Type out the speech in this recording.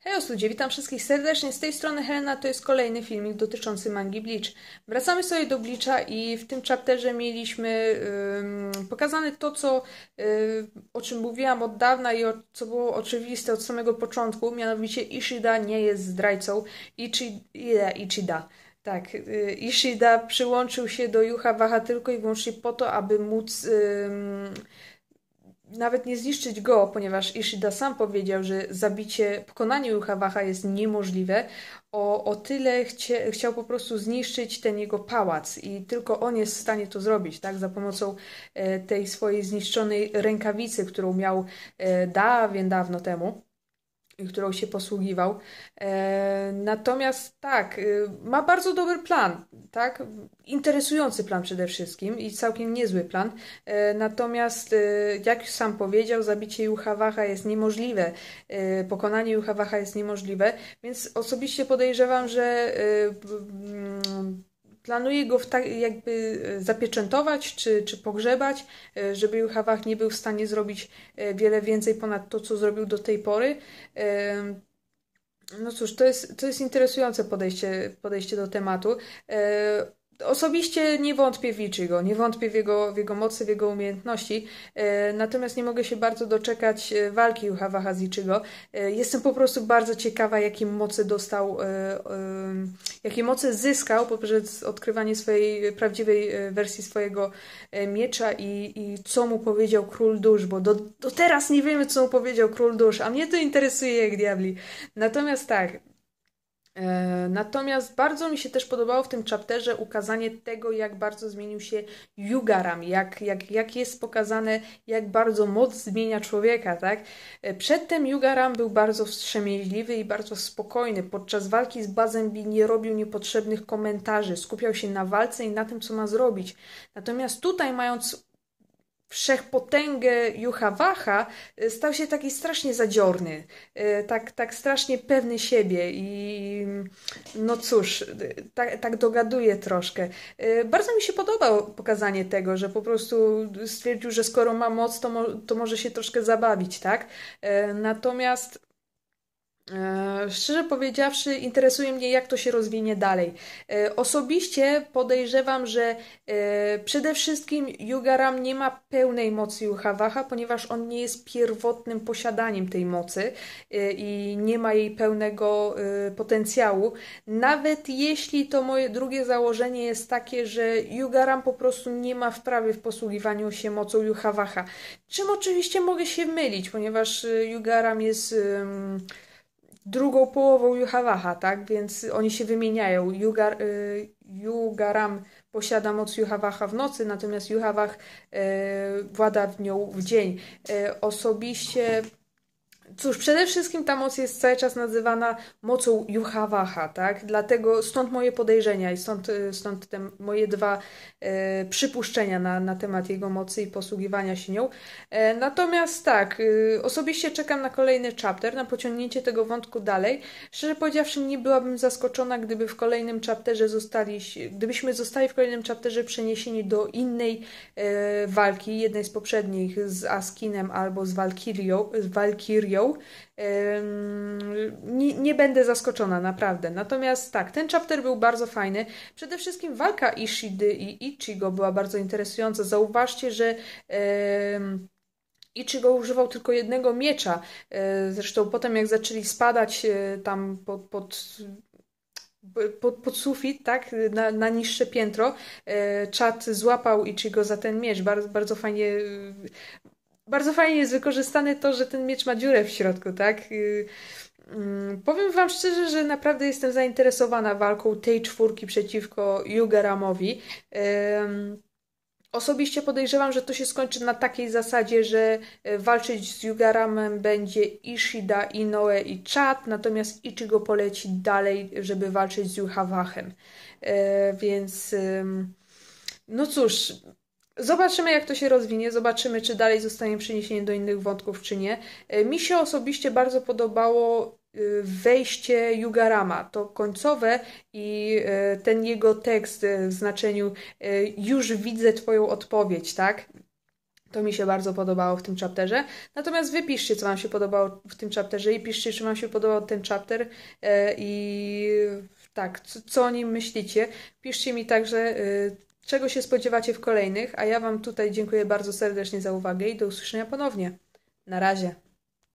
Hej ludzie, witam wszystkich serdecznie. Z tej strony Helena, to jest kolejny filmik dotyczący mangi Bleach. Wracamy sobie do Bleacha i w tym chapterze mieliśmy yy, pokazane to, co, y, o czym mówiłam od dawna i o, co było oczywiste od samego początku, mianowicie Ishida nie jest zdrajcą. Ichi, yeah, Ichida. Tak, y, Ishida przyłączył się do Yuha Waha tylko i wyłącznie po to, aby móc nawet nie zniszczyć go, ponieważ Ishida sam powiedział, że zabicie, pokonanie Yuhawaha jest niemożliwe, o, o tyle chcie, chciał po prostu zniszczyć ten jego pałac i tylko on jest w stanie to zrobić, tak, za pomocą e, tej swojej zniszczonej rękawicy, którą miał e, dawien dawno temu i którą się posługiwał. E, natomiast tak, e, ma bardzo dobry plan tak? Interesujący plan przede wszystkim i całkiem niezły plan. E, natomiast, e, jak sam powiedział, zabicie Juchawacha jest niemożliwe, e, pokonanie Juchawacha jest niemożliwe, więc osobiście podejrzewam, że mm, planuje go tak, jakby zapieczętować czy, czy pogrzebać, żeby Juchawach nie był w stanie zrobić wiele więcej ponad to, co zrobił do tej pory. No cóż, to jest, to jest interesujące podejście, podejście do tematu. E, Osobiście nie wątpię w Ichigo, nie wątpię w jego, w jego mocy, w jego umiejętności, e, natomiast nie mogę się bardzo doczekać e, walki Uhawaha z Ichigo. E, jestem po prostu bardzo ciekawa, jakie mocy dostał, jakie mocy zyskał poprzez odkrywanie swojej prawdziwej wersji swojego miecza i, i co mu powiedział Król Dusz, bo do, do teraz nie wiemy, co mu powiedział Król Dusz, a mnie to interesuje jak diabli. Natomiast tak, E, natomiast bardzo mi się też podobało w tym chapterze ukazanie tego, jak bardzo zmienił się Yugaram, jak, jak, jak jest pokazane, jak bardzo moc zmienia człowieka, tak? E, przedtem Yugaram był bardzo wstrzemięźliwy i bardzo spokojny. Podczas walki z Bazembi nie robił niepotrzebnych komentarzy, skupiał się na walce i na tym, co ma zrobić. Natomiast tutaj, mając wszechpotęgę Juchawacha y, stał się taki strasznie zadziorny, y, tak, tak strasznie pewny siebie i no cóż, tak, tak dogaduje troszkę. Y, bardzo mi się podobało pokazanie tego, że po prostu stwierdził, że skoro ma moc, to, mo to może się troszkę zabawić, tak? Natomiast E, szczerze powiedziawszy, interesuje mnie, jak to się rozwinie dalej. E, osobiście podejrzewam, że e, przede wszystkim Yugaram nie ma pełnej mocy Juhawaha, ponieważ on nie jest pierwotnym posiadaniem tej mocy i nie ma jej pełnego potencjału. Nawet jeśli to moje drugie założenie jest takie, że Yugaram po prostu nie ma wprawy w posługiwaniu się mocą Juhawaha. Czym oczywiście mogę się mylić, ponieważ Yugaram jest. Um, drugą połową Juhawaha, tak? Więc oni się wymieniają. Jugaram y, posiada moc Juhawaha w nocy, natomiast Juhawah y, włada w nią w dzień. Y, osobiście Cóż, przede wszystkim ta moc jest cały czas nazywana mocą Juhawaha, tak? Dlatego stąd moje podejrzenia i stąd, y, stąd te moje dwa e, przypuszczenia na, na temat jego mocy i posługiwania się nią. E, natomiast tak, e, osobiście czekam na kolejny chapter, na pociągnięcie tego wątku dalej. Szczerze powiedziawszy, nie byłabym zaskoczona, gdyby w kolejnym chapterze zostali, gdybyśmy zostali w kolejnym chapterze przeniesieni do innej e, walki, jednej z poprzednich z Askinem albo z Walkirią. z podjął. Nie, nie, będę zaskoczona, naprawdę. Natomiast tak, ten chapter był bardzo fajny. Przede wszystkim walka Ishidy i Ichigo była bardzo interesująca. Zauważcie, że. Ichigo używał tylko jednego miecza. Yy, zresztą potem jak zaczęli spadać yy, tam pod, pod pod, pod sufit, tak, na, na niższe piętro, yy, czat złapał Ichigo za ten miecz. Bardzo, bardzo fajnie bardzo fajnie jest wykorzystane to, że ten miecz ma dziurę w środku, tak? Y, mm, powiem Wam szczerze, że naprawdę jestem zainteresowana walką tej czwórki przeciwko Jugeramowi. Osobiście podejrzewam, że to się skończy na takiej zasadzie, że e, walczyć z Yugaramem będzie Ishida, Inoue i Chad, natomiast Ichigo poleci dalej, żeby walczyć z Yuhawachem. E, więc no cóż, Zobaczymy, jak to się rozwinie, zobaczymy, czy dalej zostanie przeniesienie do innych wątków, czy nie. E, mi się osobiście bardzo podobało e, wejście Jugarama, to końcowe i e, ten jego tekst w znaczeniu już widzę Twoją odpowiedź, tak? To mi się bardzo podobało w tym chapterze. Natomiast wypiszcie, co Wam się podobało w tym chapterze i piszcie, czy Wam się podobał ten chapter i tak, co, co o nim myślicie. Piszcie mi także czego się spodziewacie w kolejnych, a ja Wam tutaj dziękuję bardzo serdecznie za uwagę i do usłyszenia ponownie. Na razie.